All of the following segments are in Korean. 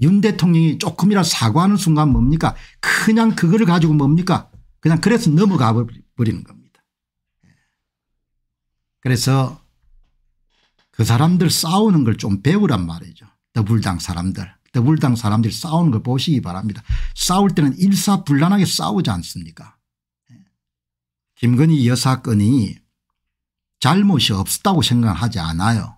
윤 대통령이 조금이라 도 사과하는 순간 뭡니까 그냥 그거를 가지고 뭡니까 그냥 그래서 넘어가 버리는 겁니다. 예. 그래서 그 사람들 싸우는 걸 좀 배우란 말이죠. 더불당 사람들. 더불당 사람들이 싸우는 걸 보시기 바랍니다. 싸울 때는 일사불란하게 싸우지 않습니까 예. 김건희 여사 건이 잘못이 없었다고 생각하지 않아요.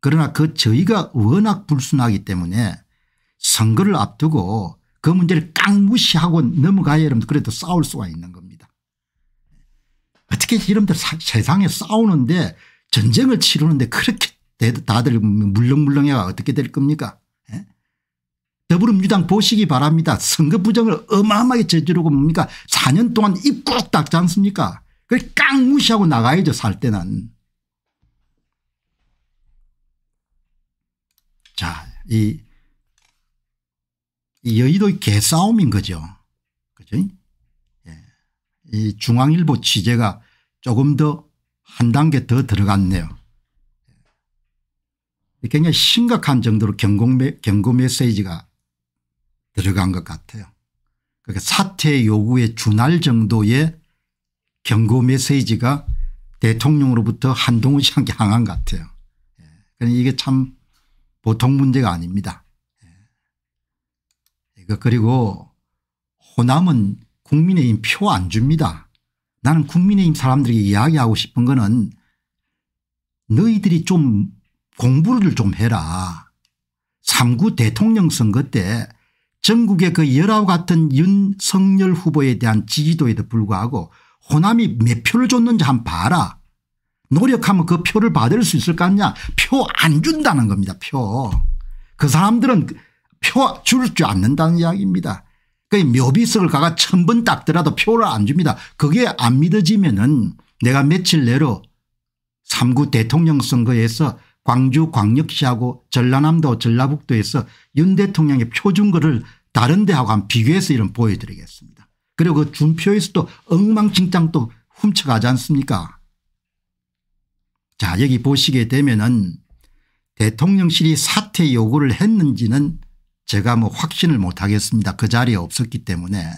그러나 그 저희가 워낙 불순하기 때문에 선거를 앞두고 그 문제를 깡무시하고 넘어가야 여러분들 그래도 싸울 수가 있는 겁니다. 어떻게 여러분들 세상에 싸우는데 전쟁을 치르는데 그렇게 다들 물렁물렁해가 어떻게 될 겁니까 예? 더불어민주당 보시기 바랍니다. 선거 부정을 어마어마하게 저지르고 뭡니까 4년 동안 입 꾹 닦지 않습니까 그걸 깡무시하고 나가야죠 살 때는. 자이 여의도의 개싸움인 거죠. 그죠? 예. 이 중앙일보 취재가 조금 더 한 단계 더 들어갔네요. 예. 굉장히 심각한 정도로 경고, 메, 경고 메시지가 들어간 것 같아요. 그러니까 사퇴 요구에 준할 정도의 경고 메시지가 대통령으로부터 한동훈 씨한테 향한 것 같아요. 예. 그러니까 이게 참 보통 문제가 아닙니다. 그, 그리고 호남은 국민의힘 표 안 줍니다. 나는 국민의힘 사람들에게 이야기하고 싶은 거는 너희들이 좀 공부를 좀 해라. 3구 대통령 선거 때 전국의 그열하 같은 윤석열 후보에 대한 지지도에도 불구하고 호남이 몇 표를 줬는지 한번 봐라. 노력하면 그 표를 받을 수 있을 거아냐표 안 준다는 겁니다. 표. 그 사람들은 표줄줄 않는다는 이야기입니다. 그 묘비석을 가가 천 번 닦더라도 표를 안 줍니다. 그게 안 믿어지면은 내가 며칠 내로 3구 대통령 선거에서 광주 광역시하고 전라남도 전라북도에서 윤 대통령의 표준 거를 다른 데하고 한 비교해서 이런 보여드리겠습니다. 그리고 그 준표에서도 엉망진창 또 훔쳐가지 않습니까 자 여기 보시게 되면은 대통령실이 사퇴 요구를 했는지는 제가 뭐 확신을 못하겠습니다. 그 자리에 없었기 때문에.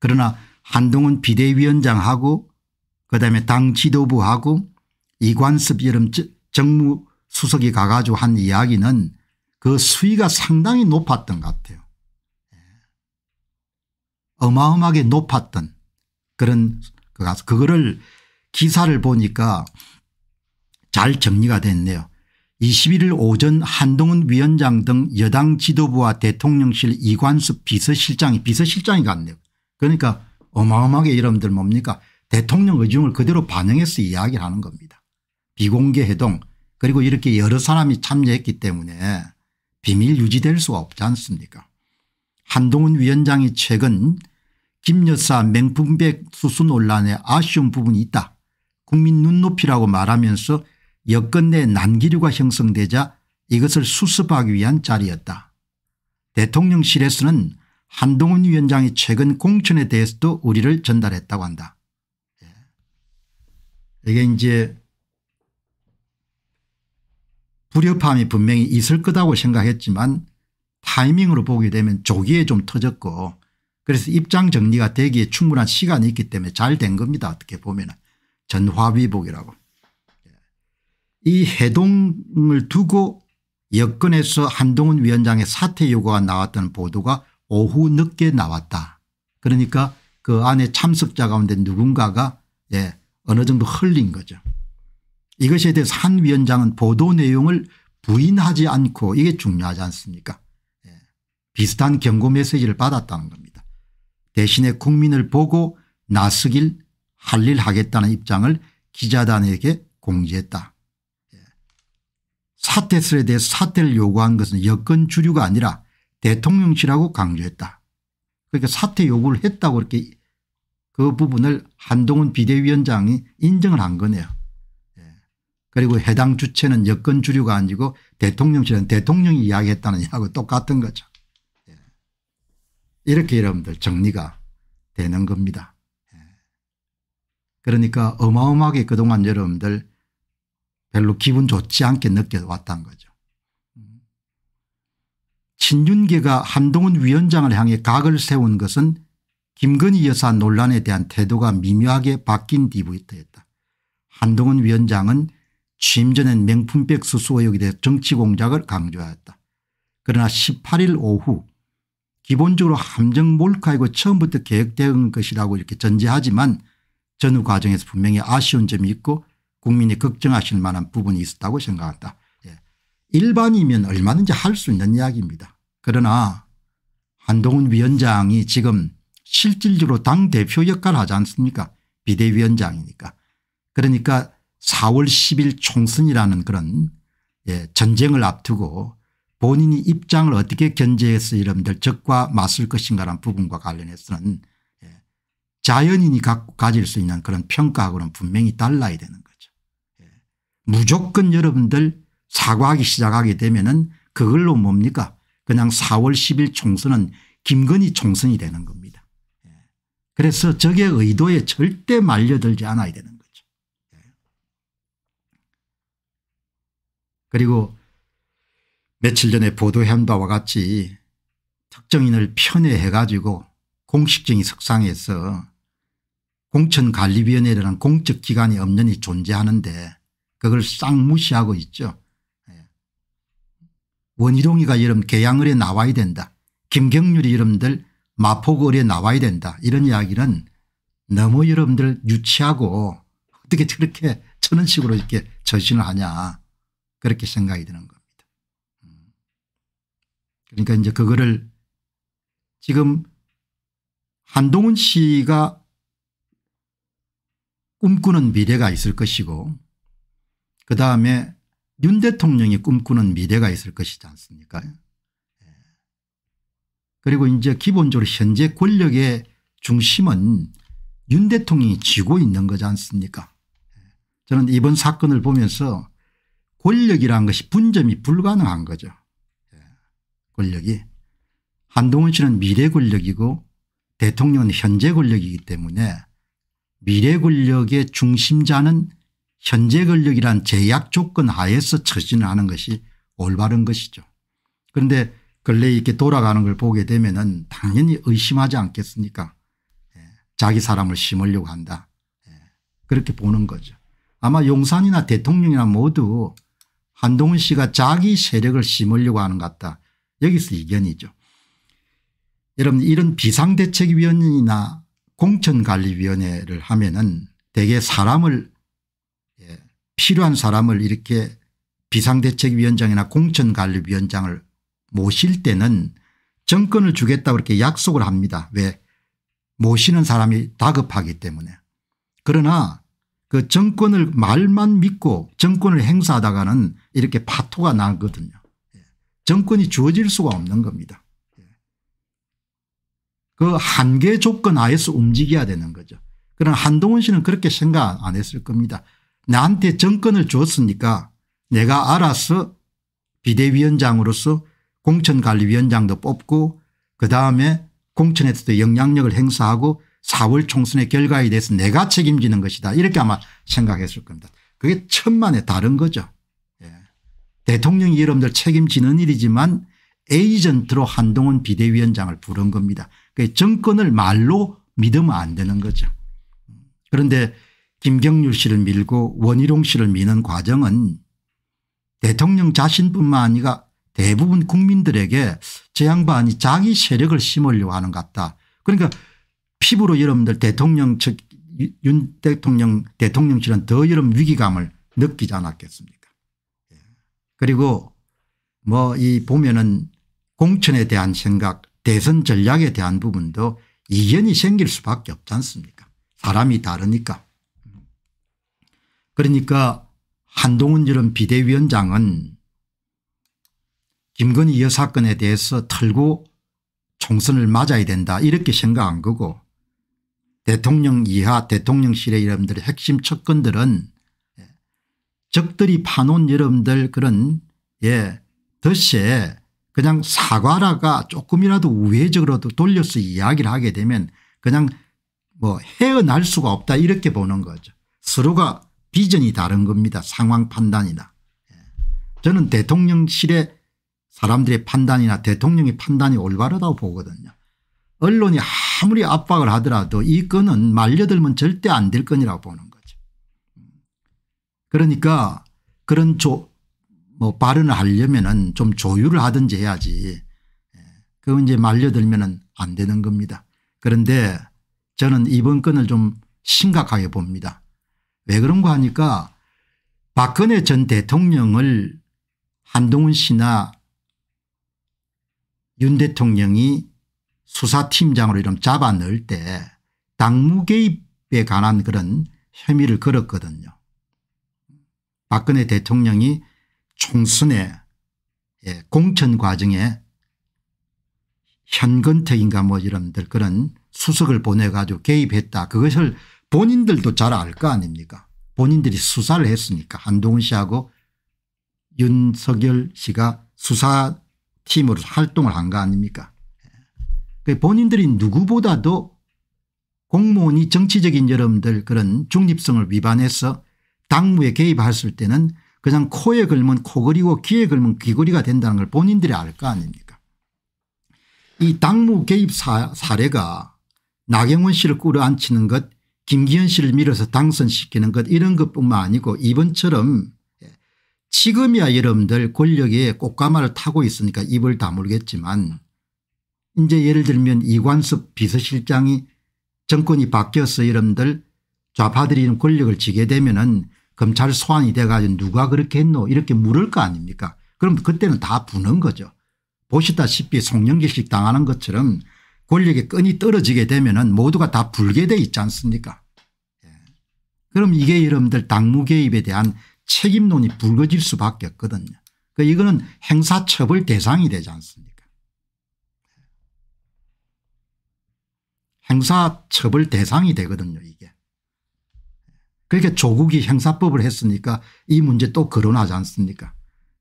그러나 한동훈 비대위원장하고 그다음에 당 지도부하고 이관섭 여름 정무수석이 가가지고 한 이야기는 그 수위가 상당히 높았던 것 같아요. 예. 어마어마하게 높았던 그런 그거를 기사를 보니까 잘 정리가 됐네요. 21일 오전 한동훈 위원장 등 여당 지도부와 대통령실 이관수 비서실장이 비서실장이 갔네요. 그러니까 어마어마하게 여러분들 뭡니까 대통령 의중을 그대로 반영해서 이야기를 하는 겁니다. 비공개 해동 그리고 이렇게 여러 사람이 참여했기 때문에 비밀 유지될 수가 없지 않습니까 한동훈 위원장이 최근 김 여사 맹품백 수수 논란에 아쉬운 부분이 있다. 국민 눈높이라고 말하면서 여건 내 난기류가 형성되자 이것을 수습하기 위한 자리였다. 대통령실에서는 한동훈 위원장이 최근 공천에 대해서도 우리를 전달했다고 한다. 예. 이게 이제 불협화이 분명히 있을 거다고 생각했지만 타이밍으로 보게 되면 조기에 좀 터졌고 그래서 입장 정리가 되기에 충분한 시간이 있기 때문에 잘 된 겁니다. 어떻게 보면 전화위복이라고. 이 해동을 두고 여권에서 한동훈 위원장의 사퇴 요구가 나왔던 보도가 오후 늦게 나왔다. 그러니까 그 안에 참석자 가운데 누군가가 예, 어느 정도 흘린 거죠. 이것에 대해서 한 위원장은 보도 내용을 부인하지 않고 이게 중요하지 않습니까 예. 비슷한 경고 메시지를 받았다는 겁니다. 대신에 국민을 보고 나서길 할 일 하겠다는 입장을 기자단에게 공지했다. 사태설에 대해 사퇴를 요구한 것은 여권 주류가 아니라 대통령실하고 강조했다. 그러니까 사퇴 요구를 했다고 이렇게 그 부분을 한동훈 비대위원장이 인정을 한 거네요. 예. 그리고 해당 주체는 여권 주류가 아니고 대통령실은 대통령이 이야기했다는 이하고 똑같은 거죠. 예. 이렇게 여러분들 정리가 되는 겁니다. 예. 그러니까 어마어마하게 그동안 여러분들 별로 기분 좋지 않게 느껴왔다는 거죠. 친윤계가 한동훈 위원장을 향해 각을 세운 것은 김건희 여사 논란에 대한 태도가 미묘하게 바뀐 뒤부터였다. 한동훈 위원장은 취임 전엔 명품백 수수 의혹에 대해 정치 공작을 강조하였다. 그러나 18일 오후 기본적으로 함정 몰카이고 처음부터 계획된 것이라고 이렇게 전제하지만 전후 과정에서 분명히 아쉬운 점이 있고 국민이 걱정하실 만한 부분이 있었다고 생각한다. 예. 일반이면 얼마든지 할 수 있는 이야기입니다. 그러나 한동훈 위원장이 지금 실질적으로 당대표 역할을 하지 않습니까 비대위원장이니까. 그러니까 4월 10일 총선이라는 그런 예, 전쟁을 앞두고 본인이 입장을 어떻게 견제해서 여러분들 적과 맞설 것인가라는 부분과 관련해서는 예, 자연인이 가질 수 있는 그런 평가하고는 분명히 달라야 되는 거예요. 무조건 여러분들 사과하기 시작하게 되면 은 그걸로 뭡니까 그냥 4월 10일 총선은 김건희 총선이 되는 겁니다. 예. 그래서 적의 의도에 절대 말려들지 않아야 되는 거죠. 예. 그리고 며칠 전에 보도한 바와 같이 특정인을 편애해 가지고 공식적인 석상에서 공천관리위원회라는 공적기관이 엄연히 존재하는데 그걸 싹 무시하고 있죠. 예. 원희룡이가 여러분 개양을에 나와야 된다. 김경률이 여러분들 마포구에 나와야 된다. 이런 이야기는 너무 여러분들 유치하고 어떻게 저렇게 저런 식으로 이렇게 저신을 하냐 그렇게 생각이 드는 겁니다. 음. 그러니까 이제 그거를 지금 한동훈 씨가 꿈꾸는 미래가 있을 것이고 그다음에 윤 대통령이 꿈꾸는 미래가 있을 것이지 않습니까 예. 그리고 이제 기본적으로 현재 권력의 중심은 윤 대통령이 쥐고 있는 거지 않습니까 예. 저는 이번 사건을 보면서 권력이라는 것이 분점이 불가능한 거죠. 예. 권력이. 한동훈 씨는 미래 권력이고 대통령은 현재 권력이기 때문에 미래 권력의 중심자는 현재 권력이란 제약 조건 하에서 처신하는 것이 올바른 것이죠. 그런데 근래 이렇게 돌아가는 걸 보게 되면 은 당연히 의심하지 않겠습니까 예. 자기 사람을 심으려고 한다. 예. 그렇게 보는 거죠. 아마 용산이나 대통령이나 모두 한동훈 씨가 자기 세력을 심으려고 하는 것 같다. 여기서 이견이죠. 여러분 이런 비상대책위원이나 공천관리위원회를 하면 은 대개 사람을 필요한 사람을 이렇게 비상대책위원장이나 공천관리위원장을 모실 때는 정권을 주겠다고 이렇게 약속을 합니다. 왜 모시는 사람이 다급하기 때문에 그러나 그 정권을 말만 믿고 정권을 행사하다가는 이렇게 파토가 나거든요. 예. 정권이 주어질 수가 없는 겁니다. 예. 그 한계 조건 하에서 움직여야 되는 거죠. 그러나 한동훈 씨는 그렇게 생각 안 했을 겁니다. 나한테 정권을 줬으니까 내가 알아서 비대위원장으로서 공천관리위원장도 뽑고 그다음에 공천에서도 영향력을 행사하고 4월 총선의 결과에 대해서 내가 책임지는 것이다 이렇게 아마 생각했을 겁니다. 그게 천만의 다른 거죠. 예. 대통령이 여러분들 책임지는 일이지만 에이전트로 한동훈 비대위원장을 부른 겁니다. 그 정권을 말로 믿으면 안 되는 거죠. 그런데 김경률 씨를 밀고 원희룡 씨를 미는 과정은 대통령 자신뿐만 아니라 대부분 국민들에게 제 양반이 자기 세력을 심으려고 하는 것 같다. 그러니까 피부로 여러분들 대통령 측윤 대통령 대통령실은 더 여름 위기감을 느끼지 않았겠습니까 예. 그리고 뭐 이 보면은 공천에 대한 생각 대선 전략에 대한 부분도 이견이 생길 수밖에 없지 않습니까 사람이 다르니까 그러니까 한동훈 이런 비대위원장은 김건희 여 사건에 대해서 털고 총선을 맞아야 된다 이렇게 생각한 거고 대통령 이하 대통령실의 여러분들 의 핵심 측근들은 적들이 파놓은 여러분들 그런 예 덫에 그냥 사과라가 조금이라도 우회적으로도 돌려서 이야기를 하게 되면 그냥 뭐 헤어날 수가 없다 이렇게 보는 거죠. 서로가 비전이 다른 겁니다. 상황 판단이나. 예. 저는 대통령실의 사람들의 판단이나 대통령의 판단이 올바르다고 보거든요. 언론이 아무리 압박을 하더라도 이 건은 말려들면 절대 안 될 건이라고 보는 거죠. 그러니까 그런 조, 뭐 발언을 하려면좀 조율을 하든지 해야지. 예. 그건 이제 말려들면안 되는 겁니다. 그런데 저는 이번 건을 좀 심각하게 봅니다. 왜 그런가 하니까 박근혜 전 대통령을 한동훈 씨나 윤 대통령이 수사팀장으로 이름 잡아 넣을 때 당무 개입에 관한 그런 혐의를 걸었거든요. 박근혜 대통령이 총선의 예, 공천 과정에 현근택인가 뭐 이런들 그런 수석을 보내가지고 개입했다. 그것을 본인들도 잘 알 거 아닙니까 본인들이 수사를 했으니까 한동훈 씨하고 윤석열 씨가 수사팀으로 활동을 한 거 아닙니까 그 본인들이 누구보다도 공무원이 정치적인 여러분들 그런 중립성을 위반해서 당무에 개입했을 때는 그냥 코에 걸면 코걸이고 귀에 걸면 귀걸이가 된다는 걸 본인들이 알 거 아닙니까 이 당무 개입 사, 사례가 나경원 씨를 끌어안치는 것 김기현 씨를 밀어서 당선시키는 것 이런 것뿐만 아니고 이번처럼 예, 지금이야 여러분들 권력에 꽃가마를 타고 있으니까 입을 다물겠지만 이제 예를 들면 이관섭 비서실장이 정권이 바뀌어서 여러분들 좌파들이 권력을 지게 되면 은 검찰 소환이 돼가지고 누가 그렇게 했노 이렇게 물을 거 아닙니까 그럼 그때는 다 부는 거죠. 보시다시피 송영길식 당하는 것처럼 권력의 끈이 떨어지게 되면 모두가 다 불게돼 있지 않습니까 예. 그럼 이게 여러분들 당무개입에 대한 책임론이 불거질 수밖에 없거든요. 그 이거는 행사처벌 대상이 되지 않습니까 행사처벌 대상이 되거든요 이게. 그러니까 조국이 형사법을 했으니까 이 문제 또 거론하지 않습니까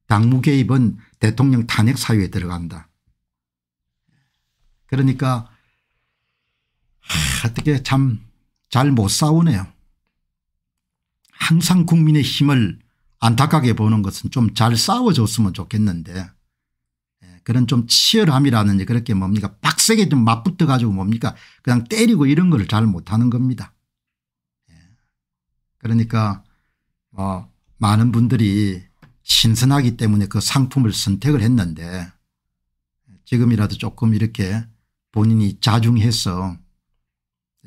당무 개입은 대통령 탄핵 사유에 들어간다. 그러니까 하, 어떻게 참 잘 못 싸우네요. 항상 국민의 힘을 안타깝게 보는 것은 좀 잘 싸워줬으면 좋겠는데 예, 그런 좀치열함이라든지 그렇게 뭡니까 빡세게 좀 맞붙어 가지고 뭡니까 그냥 때리고 이런 걸 잘 못하는 겁니다. 예. 그러니까 뭐 많은 분들이 신선하기 때문에 그 상품을 선택을 했는데 지금이라도 조금 이렇게 본인이 자중해서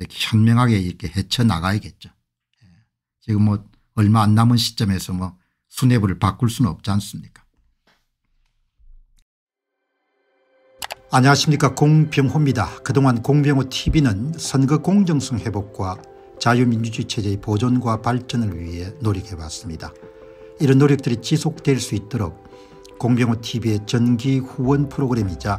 현명하게 이렇게 헤쳐나가야겠죠. 예. 지금 뭐 얼마 안 남은 시점에서 뭐 수뇌부를 바꿀 수는 없지 않습니까 안녕하십니까 공병호입니다. 그동안 공병호 tv는 선거 공정성 회복과 자유민주주의 체제의 보존과 발전을 위해 노력해왔습니다. 이런 노력들이 지속될 수 있도록 공병호 tv의 전기 후원 프로그램이자